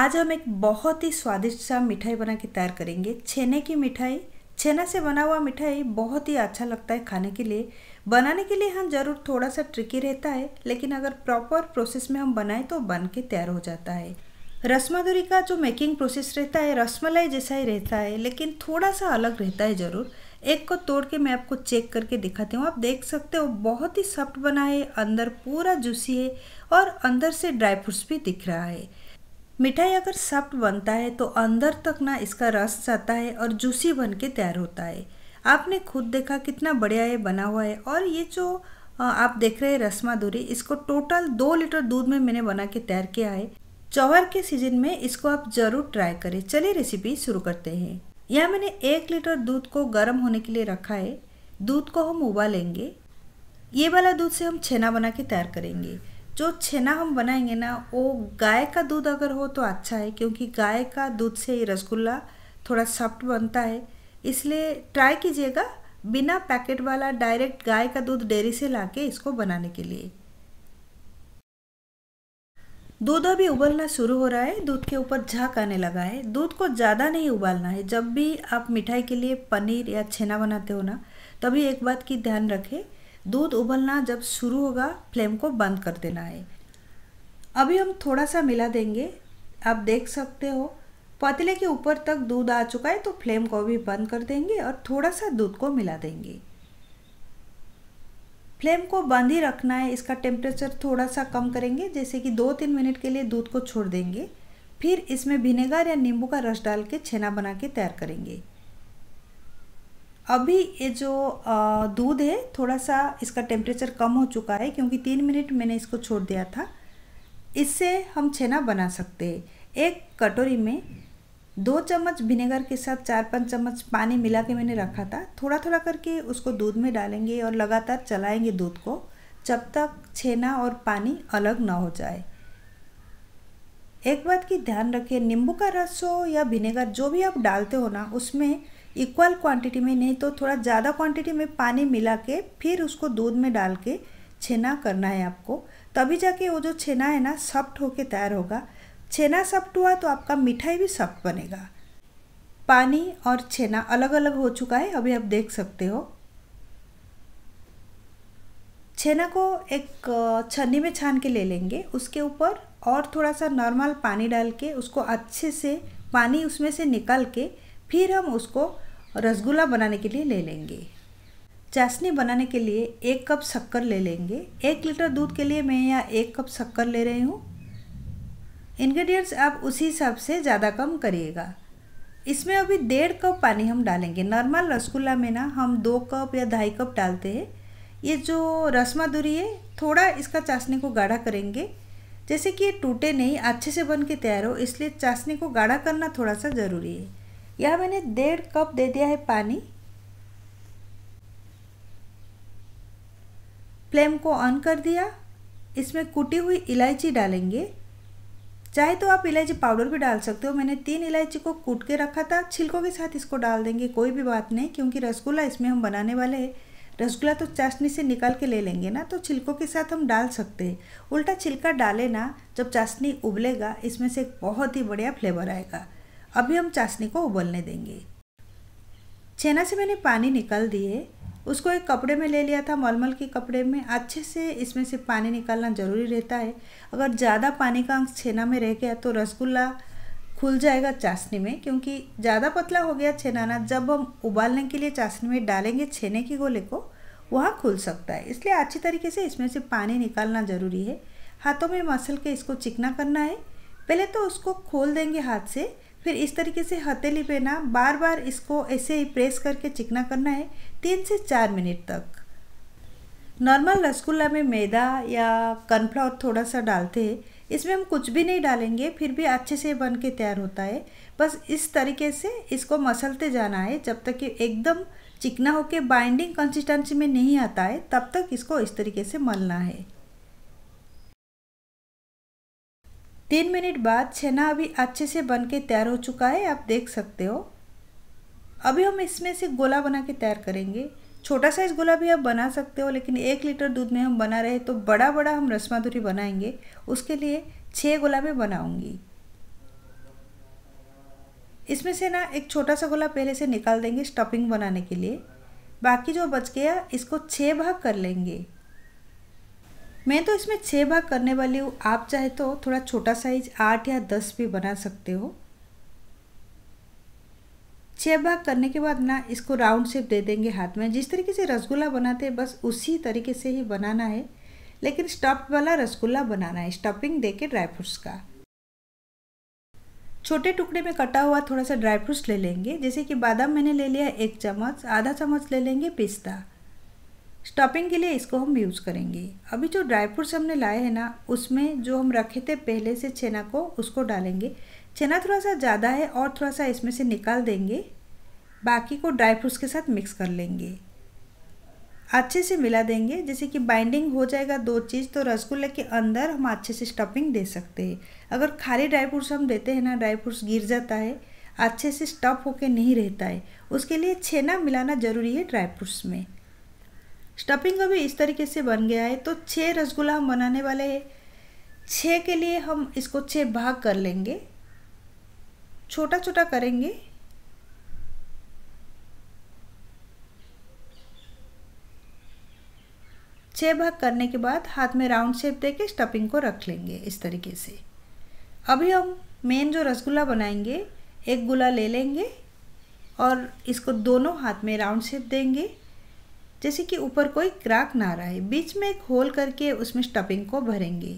आज हम एक बहुत ही स्वादिष्ट सा मिठाई बना के तैयार करेंगे छेने की मिठाई छेना से बना हुआ मिठाई बहुत ही अच्छा लगता है खाने के लिए बनाने के लिए हम ज़रूर थोड़ा सा ट्रिकी रहता है लेकिन अगर प्रॉपर प्रोसेस में हम बनाएं तो बन के तैयार हो जाता है रसमाधुरी का जो मेकिंग प्रोसेस रहता है रसमलाई जैसा ही रहता है लेकिन थोड़ा सा अलग रहता है ज़रूर एक को तोड़ के मैं आपको चेक करके दिखाती हूँ आप देख सकते हो बहुत ही सॉफ्ट बना है अंदर पूरा जूसी है और अंदर से ड्राई फ्रूट्स भी दिख रहा है मिठाई अगर सॉफ्ट बनता है तो अंदर तक ना इसका रस जाता है और जूसी बन के तैयार होता है आपने खुद देखा कितना बढ़िया ये बना हुआ है और ये जो आप देख रहे हैं रसमा दूरी इसको टोटल दो लीटर दूध में मैंने बना के तैयार किया है चौहर के सीजन में इसको आप ज़रूर ट्राई करें चलिए रेसिपी शुरू करते हैं यहाँ मैंने एक लीटर दूध को गर्म होने के लिए रखा है दूध को हम उबालेंगे ये वाला दूध से हम छेना बना के तैयार करेंगे जो छेना हम बनाएंगे ना वो गाय का दूध अगर हो तो अच्छा है क्योंकि गाय का दूध से ही रसगुल्ला थोड़ा सॉफ्ट बनता है इसलिए ट्राई कीजिएगा बिना पैकेट वाला डायरेक्ट गाय का दूध डेयरी से के इसको बनाने के लिए दूध अभी उबलना शुरू हो रहा है दूध के ऊपर झाक आने लगा है दूध को ज़्यादा नहीं उबालना है जब भी आप मिठाई के लिए पनीर या छेना बनाते हो ना तभी एक बात की ध्यान रखें दूध उबलना जब शुरू होगा फ्लेम को बंद कर देना है अभी हम थोड़ा सा मिला देंगे आप देख सकते हो पतले के ऊपर तक दूध आ चुका है तो फ्लेम को भी बंद कर देंगे और थोड़ा सा दूध को मिला देंगे फ्लेम को बंद ही रखना है इसका टेम्परेचर थोड़ा सा कम करेंगे जैसे कि दो तीन मिनट के लिए दूध को छोड़ देंगे फिर इसमें विनेगर या नींबू का रस डाल के छेना बना के तैयार करेंगे अभी ये जो दूध है थोड़ा सा इसका टेम्परेचर कम हो चुका है क्योंकि तीन मिनट मैंने इसको छोड़ दिया था इससे हम छेना बना सकते हैं एक कटोरी में दो चम्मच विनेगर के साथ चार पाँच चम्मच पानी मिला के मैंने रखा था थोड़ा थोड़ा करके उसको दूध में डालेंगे और लगातार चलाएंगे दूध को जब तक छेना और पानी अलग ना हो जाए एक बात की ध्यान रखें नींबू का रस हो या विनेगर जो भी आप डालते हो ना उसमें इक्वल क्वांटिटी में नहीं तो थोड़ा ज़्यादा क्वांटिटी में पानी मिला के फिर उसको दूध में डाल के छेना करना है आपको तभी जाके वो जो छेना है ना सॉफ़्ट होके तैयार होगा छेना सॉफ्ट हुआ तो आपका मिठाई भी सॉफ्ट बनेगा पानी और छेना अलग अलग हो चुका है अभी आप देख सकते हो छेना को एक छन्नी में छान के ले लेंगे उसके ऊपर और थोड़ा सा नॉर्मल पानी डाल के उसको अच्छे से पानी उसमें से निकाल के फिर हम उसको रसगुल्ला बनाने के लिए ले लेंगे चाशनी बनाने के लिए एक कप शक्कर ले लेंगे एक लीटर दूध के लिए मैं यहाँ एक कप शक्कर ले रही हूँ इंग्रेडिएंट्स आप उसी हिसाब से ज़्यादा कम करिएगा इसमें अभी डेढ़ कप पानी हम डालेंगे नॉर्मल रसगुल्ला में ना हम दो कप या ढाई कप डालते हैं ये जो रसमा दूरी है थोड़ा इसका चाशनी को गाढ़ा करेंगे जैसे कि ये टूटे नहीं अच्छे से बन के तैयार हो इसलिए चाशनी को गाढ़ा करना थोड़ा सा ज़रूरी है यह मैंने डेढ़ कप दे दिया है पानी फ्लेम को ऑन कर दिया इसमें कुटी हुई इलायची डालेंगे चाहे तो आप इलायची पाउडर भी डाल सकते हो मैंने तीन इलायची को कूट के रखा था छिलकों के साथ इसको डाल देंगे कोई भी बात नहीं क्योंकि रसगुल्ला इसमें हम बनाने वाले हैं रसगुल्ला तो चाशनी से निकाल के ले लेंगे ना तो छिलकों के साथ हम डाल सकते हैं उल्टा छिलका डाले ना जब चाशनी उबलेगा इसमें से बहुत ही बढ़िया फ्लेवर आएगा अभी हम चाशनी को उबलने देंगे छेना से मैंने पानी निकाल दिए उसको एक कपड़े में ले लिया था मलमल के कपड़े में अच्छे से इसमें से पानी निकालना ज़रूरी रहता है अगर ज़्यादा पानी का अंश छेना में रह गया तो रसगुल्ला खुल जाएगा चाशनी में क्योंकि ज़्यादा पतला हो गया छेनाना जब हम उबालने के लिए चाशनी में डालेंगे छेने के गोले को वहाँ खुल सकता है इसलिए अच्छी तरीके से इसमें से पानी निकालना ज़रूरी है हाथों में मसल के इसको चिकना करना है पहले तो उसको खोल देंगे हाथ से फिर इस तरीके से हथेली पे ना बार बार इसको ऐसे ही प्रेस करके चिकना करना है तीन से चार मिनट तक नॉर्मल रसगुल्ला में मैदा या कॉर्नफ्लावर थोड़ा सा डालते हैं इसमें हम कुछ भी नहीं डालेंगे फिर भी अच्छे से बन के तैयार होता है बस इस तरीके से इसको मसलते जाना है जब तक कि एकदम चिकना होकर बाइंडिंग कंसिस्टेंसी में नहीं आता है तब तक इसको इस तरीके से मलना है तीन मिनट बाद छेना अभी अच्छे से बन के तैयार हो चुका है आप देख सकते हो अभी हम इसमें से गोला बना के तैयार करेंगे छोटा साइज़ गोला भी आप बना सकते हो लेकिन एक लीटर दूध में हम बना रहे तो बड़ा बड़ा हम रसमाधुरी बनाएंगे उसके लिए छः गोला में बनाऊंगी इसमें से ना एक छोटा सा गोला पहले से निकाल देंगे स्टफिंग बनाने के लिए बाकी जो बच गया इसको छः भाग कर लेंगे मैं तो इसमें छः भाग करने वाली हूँ आप चाहे तो थोड़ा छोटा साइज आठ या दस भी बना सकते हो छः भाग करने के बाद ना इसको राउंड शेप दे देंगे हाथ में जिस तरीके से रसगुल्ला बनाते हैं बस उसी तरीके से ही बनाना है लेकिन स्टफ्ड वाला रसगुल्ला बनाना है स्टपिंग दे के ड्राई फ्रूट्स का छोटे टुकड़े में कटा हुआ थोड़ा सा ड्राई फ्रूट्स ले लेंगे जैसे कि बादाम मैंने ले लिया एक चम्मच आधा चम्मच ले लेंगे पिस्ता स्टफिंग के लिए इसको हम यूज़ करेंगे अभी जो ड्राई फ्रूट्स हमने लाए हैं ना उसमें जो हम रखे थे पहले से छेना को उसको डालेंगे छेना थोड़ा सा ज़्यादा है और थोड़ा सा इसमें से निकाल देंगे बाकी को ड्राई फ्रूट्स के साथ मिक्स कर लेंगे अच्छे से मिला देंगे जैसे कि बाइंडिंग हो जाएगा दो चीज़ तो रसगुल्ले के अंदर हम अच्छे से स्टफिंग दे सकते हैं अगर खाली ड्राई फ्रूट्स हम देते हैं ना ड्राई फ्रूट्स गिर जाता है अच्छे से स्टफ होके नहीं रहता है उसके लिए छेना मिलाना ज़रूरी है ड्राई फ्रूट्स में स्टफिंग अभी इस तरीके से बन गया है तो छः रसगुल्ला हम बनाने वाले हैं छः के लिए हम इसको छः भाग कर लेंगे छोटा छोटा करेंगे छः भाग करने के बाद हाथ में राउंड शेप दे के स्टफिंग को रख लेंगे इस तरीके से अभी हम मेन जो रसगुल्ला बनाएंगे एक गुला ले लेंगे और इसको दोनों हाथ में राउंड शेप देंगे जैसे कि ऊपर कोई क्राक ना रहे बीच में एक होल करके उसमें स्टफिंग को भरेंगे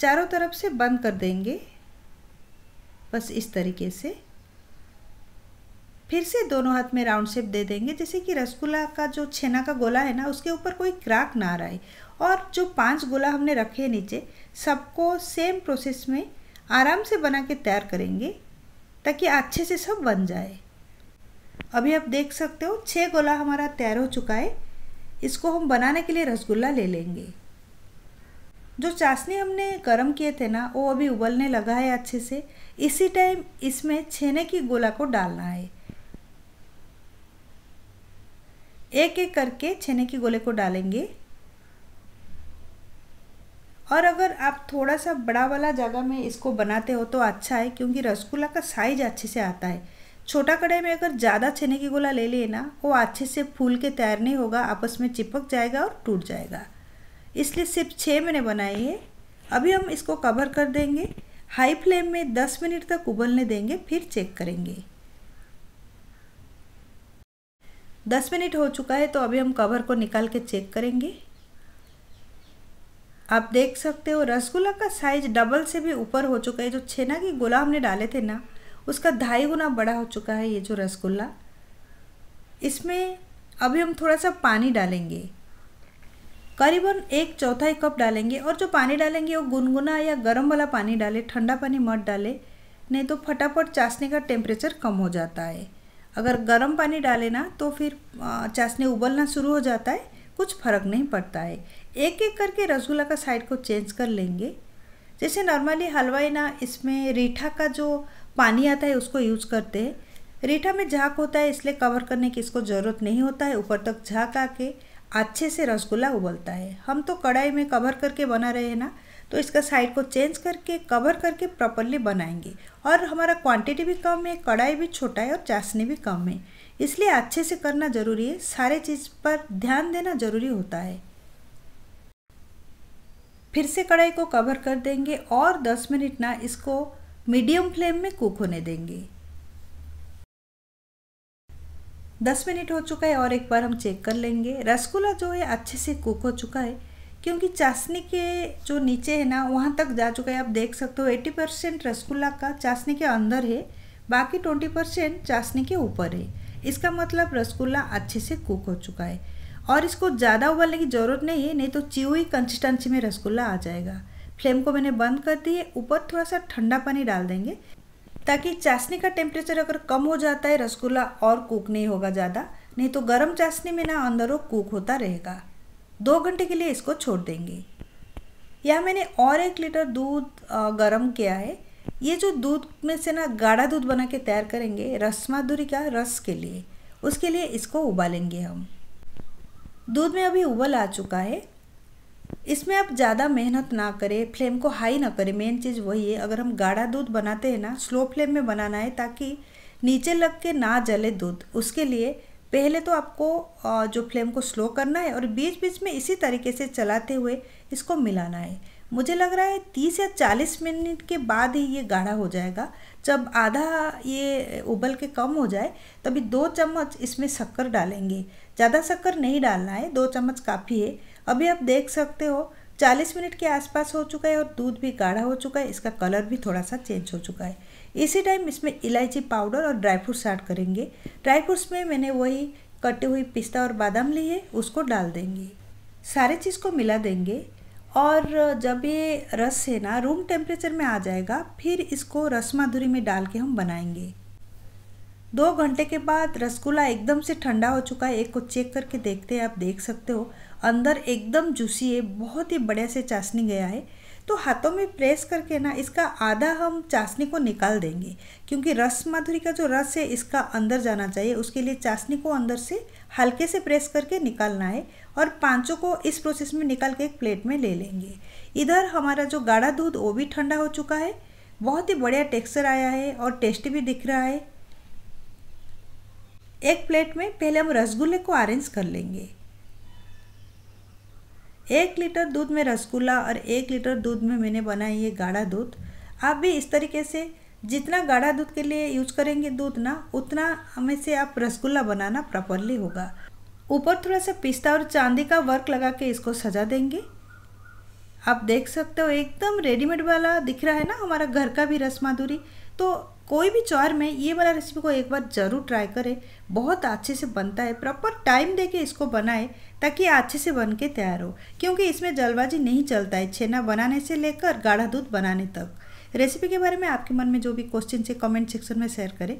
चारों तरफ से बंद कर देंगे बस इस तरीके से फिर से दोनों हाथ में राउंड शेप दे देंगे जैसे कि रसगुल्ला का जो छेना का गोला है ना उसके ऊपर कोई क्राक ना रहे और जो पांच गोला हमने रखे नीचे सबको सेम प्रोसेस में आराम से बना के तैयार करेंगे ताकि अच्छे से सब बन जाए अभी आप देख सकते हो छः गोला हमारा तैयार हो चुका है इसको हम बनाने के लिए रसगुल्ला ले लेंगे जो चाशनी हमने गर्म किए थे ना वो अभी उबलने लगा है अच्छे से इसी टाइम इसमें छेने की गोला को डालना है एक एक करके छेने की गोले को डालेंगे और अगर आप थोड़ा सा बड़ा वाला जगह में इसको बनाते हो तो अच्छा है क्योंकि रसगुल्ला का साइज अच्छे से आता है छोटा कढ़ाई में अगर ज़्यादा छेने की गोला ले लिए ना वो अच्छे से फूल के तैयार नहीं होगा आपस में चिपक जाएगा और टूट जाएगा इसलिए सिर्फ छः मैंने बनाई है अभी हम इसको कवर कर देंगे हाई फ्लेम में 10 मिनट तक उबलने देंगे फिर चेक करेंगे 10 मिनट हो चुका है तो अभी हम कवर को निकाल के चेक करेंगे आप देख सकते हो रसगुल्ला का साइज डबल से भी ऊपर हो चुका है जो छेना की गोला हमने डाले थे ना उसका ढाई गुना बड़ा हो चुका है ये जो रसगुल्ला इसमें अभी हम थोड़ा सा पानी डालेंगे करीबन एक चौथाई कप डालेंगे और जो पानी डालेंगे वो गुनगुना या गर्म वाला पानी डालें ठंडा पानी मत डालें नहीं तो फटाफट चाशनी का टेम्परेचर कम हो जाता है अगर गर्म पानी डाले ना तो फिर चाशनी उबलना शुरू हो जाता है कुछ फर्क नहीं पड़ता है एक एक करके रसगुल्ला का साइड को चेंज कर लेंगे जैसे नॉर्मली हलवाई ना इसमें रीठा का जो पानी आता है उसको यूज करते हैं रेठा में झाक होता है इसलिए कवर करने की इसको ज़रूरत नहीं होता है ऊपर तक झाक आके अच्छे से रसगुल्ला उबलता है हम तो कढ़ाई में कवर करके बना रहे हैं ना तो इसका साइड को चेंज करके कवर करके प्रॉपरली बनाएंगे और हमारा क्वांटिटी भी कम है कढ़ाई भी छोटा है और चाशनी भी कम है इसलिए अच्छे से करना ज़रूरी है सारे चीज़ पर ध्यान देना ज़रूरी होता है फिर से कढ़ाई को कवर कर देंगे और 10 मिनट ना इसको मीडियम फ्लेम में कुक होने देंगे दस मिनट हो चुका है और एक बार हम चेक कर लेंगे रसगुल्ला जो है अच्छे से कुक हो चुका है क्योंकि चाशनी के जो नीचे है ना वहाँ तक जा चुका है आप देख सकते हो एट्टी परसेंट रसगुल्ला का चाशनी के अंदर है बाकी ट्वेंटी परसेंट चाशनी के ऊपर है इसका मतलब रसगुल्ला अच्छे से कुक हो चुका है और इसको ज़्यादा उबालने की ज़रूरत नहीं है नहीं तो च्यूई कंसिस्टेंसी में रसगुल्ला आ जाएगा फ्लेम को मैंने बंद कर दी है ऊपर थोड़ा सा ठंडा पानी डाल देंगे ताकि चाशनी का टेम्परेचर अगर कम हो जाता है रसगुल्ला और कुक नहीं होगा ज़्यादा नहीं तो गर्म चाशनी में ना अंदर वो कुक होता रहेगा दो घंटे के लिए इसको छोड़ देंगे या मैंने और एक लीटर दूध गर्म किया है ये जो दूध में से ना गाढ़ा दूध बना के तैयार करेंगे रसमाधुरी का रस के लिए उसके लिए इसको उबालेंगे हम दूध में अभी उबल आ चुका है इसमें आप ज़्यादा मेहनत ना करें फ्लेम को हाई ना करें मेन चीज़ वही है अगर हम गाढ़ा दूध बनाते हैं ना स्लो फ्लेम में बनाना है ताकि नीचे लग के ना जले दूध उसके लिए पहले तो आपको जो फ्लेम को स्लो करना है और बीच बीच में इसी तरीके से चलाते हुए इसको मिलाना है मुझे लग रहा है तीस या चालीस मिनट के बाद ही ये गाढ़ा हो जाएगा जब आधा ये उबल के कम हो जाए तभी दो चम्मच इसमें शक्कर डालेंगे ज़्यादा शक्कर नहीं डालना है दो चम्मच काफ़ी है अभी आप देख सकते हो 40 मिनट के आसपास हो चुका है और दूध भी गाढ़ा हो चुका है इसका कलर भी थोड़ा सा चेंज हो चुका है इसी टाइम इसमें इलायची पाउडर और ड्राई फ्रूट्स ऐड करेंगे ड्राई फ्रूट्स में मैंने वही कटे हुई पिस्ता और बादाम लिए उसको डाल देंगे सारे चीज़ को मिला देंगे और जब ये रस है ना रूम टेम्परेचर में आ जाएगा फिर इसको रस माधुरी में डाल के हम बनाएंगे दो घंटे के बाद रसगुल्ला एकदम से ठंडा हो चुका है एक को चेक करके देखते हैं आप देख सकते हो अंदर एकदम जूसी है बहुत ही बढ़िया से चाशनी गया है तो हाथों में प्रेस करके ना इसका आधा हम चाशनी को निकाल देंगे क्योंकि रस माधुरी का जो रस है इसका अंदर जाना चाहिए उसके लिए चाशनी को अंदर से हल्के से प्रेस करके निकालना है और पांचों को इस प्रोसेस में निकाल के एक प्लेट में ले लेंगे इधर हमारा जो गाढ़ा दूध वो भी ठंडा हो चुका है बहुत ही बढ़िया टेक्सचर आया है और टेस्टी भी दिख रहा है एक प्लेट में पहले हम रसगुल्ले को अरेंज कर लेंगे एक लीटर दूध में रसगुल्ला और एक लीटर दूध में मैंने बनाई है गाढ़ा दूध आप भी इस तरीके से जितना गाढ़ा दूध के लिए यूज करेंगे दूध ना उतना हमें से आप रसगुल्ला बनाना प्रॉपरली होगा ऊपर थोड़ा सा पिस्ता और चांदी का वर्क लगा के इसको सजा देंगे आप देख सकते हो एकदम रेडीमेड वाला दिख रहा है ना हमारा घर का भी रस माधुरी तो कोई भी चौर में ये वाला रेसिपी को एक बार ज़रूर ट्राई करें बहुत अच्छे से बनता है प्रॉपर टाइम दे के इसको बनाए ताकि अच्छे से बन के तैयार हो क्योंकि इसमें जल्दबाजी नहीं चलता है छेना बनाने से लेकर गाढ़ा दूध बनाने तक रेसिपी के बारे में आपके मन में जो भी क्वेश्चन है कमेंट सेक्शन में शेयर करें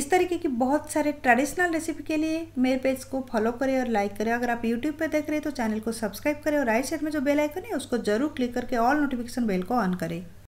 इस तरीके की बहुत सारे ट्रेडिशनल रेसिपी के लिए मेरे पेज को फॉलो करें और लाइक करें अगर आप यूट्यूब पर देख रहे हैं तो चैनल को सब्सक्राइब करें और राइट साइड में जो बेल आइकन है उसको जरूर क्लिक करके ऑल नोटिफिकेशन बेल को ऑन करें